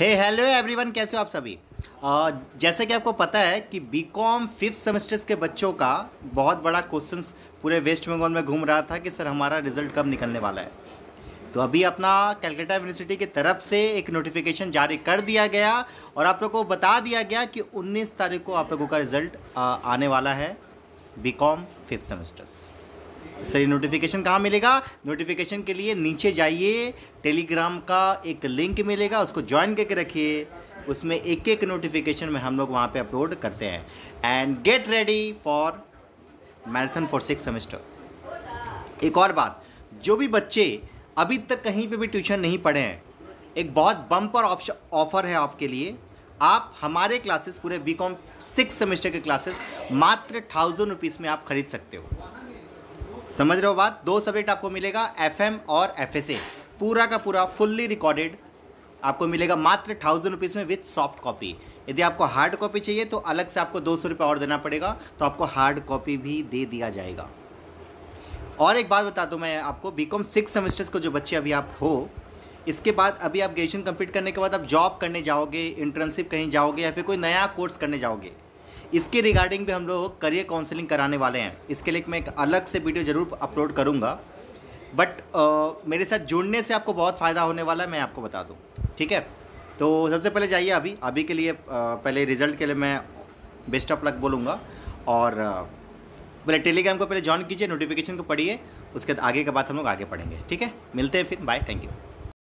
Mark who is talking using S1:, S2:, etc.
S1: हे hello everyone कैसे हो आप सभी uh, जैसे कि आपको पता है कि बी कॉम फिफ्थ सेमेस्टर्स के बच्चों का बहुत बड़ा क्वेश्चन पूरे वेस्ट बंगाल में घूम रहा था कि सर हमारा रिजल्ट कब निकलने वाला है तो अभी अपना कैलकाटा यूनिवर्सिटी की तरफ से एक नोटिफिकेशन जारी कर दिया गया और आप लोगों को बता दिया गया कि 19 तारीख को आप लोगों का रिजल्ट आने वाला है बी कॉम फिफ्थ सेमेस्टर्स तो सॉरी नोटिफिकेशन कहाँ मिलेगा नोटिफिकेशन के लिए नीचे जाइए टेलीग्राम का एक लिंक मिलेगा उसको ज्वाइन करके रखिए उसमें एक एक नोटिफिकेशन में हम लोग वहाँ पे अपलोड करते हैं and get ready for marathon for six semester एक और बात जो भी बच्चे अभी तक कहीं पे भी ट्यूशन नहीं पढ़े हैं एक बहुत बम्पर ऑफर है आपके लिए आप हमारे क्लासेस पूरे बी कॉम सिक्स सेमेस्टर के क्लासेस मात्र थाउजेंड रुपीज़ में आप खरीद सकते हो समझ रहे हो बात दो सब्जेक्ट आपको मिलेगा एफ और एफ पूरा का पूरा फुल्ली रिकॉर्डेड आपको मिलेगा मात्र थाउजेंड रुपीज़ में विथ सॉफ्ट कॉपी यदि आपको हार्ड कॉपी चाहिए तो अलग से आपको दो सौ रुपये और देना पड़ेगा तो आपको हार्ड कॉपी भी दे दिया जाएगा और एक बात बता दूं मैं आपको बी कॉम सिक्स सेमेस्टर्स को जो बच्चे अभी आप हो इसके बाद अभी आप ग्रेजुएशन कंप्लीट करने के बाद आप जॉब करने जाओगे इंटर्नशिप कहीं जाओगे या फिर कोई नया कोर्स करने जाओगे इसके रिगार्डिंग भी हम लोग करियर काउंसलिंग कराने वाले हैं इसके लिए मैं एक अलग से वीडियो ज़रूर अपलोड करूँगा बट uh, मेरे साथ जुड़ने से आपको बहुत फ़ायदा होने वाला है मैं आपको बता दूँ ठीक है तो सबसे पहले जाइए अभी अभी के लिए पहले रिज़ल्ट के लिए मैं बेस्ट ऑफ लक बोलूँगा और पहले टेलीग्राम को पहले ज्वाइन कीजिए नोटिफिकेशन को पढ़िए उसके बाद आगे के बाद हम लोग आगे पढ़ेंगे ठीक है मिलते हैं फिर बाय थैंक यू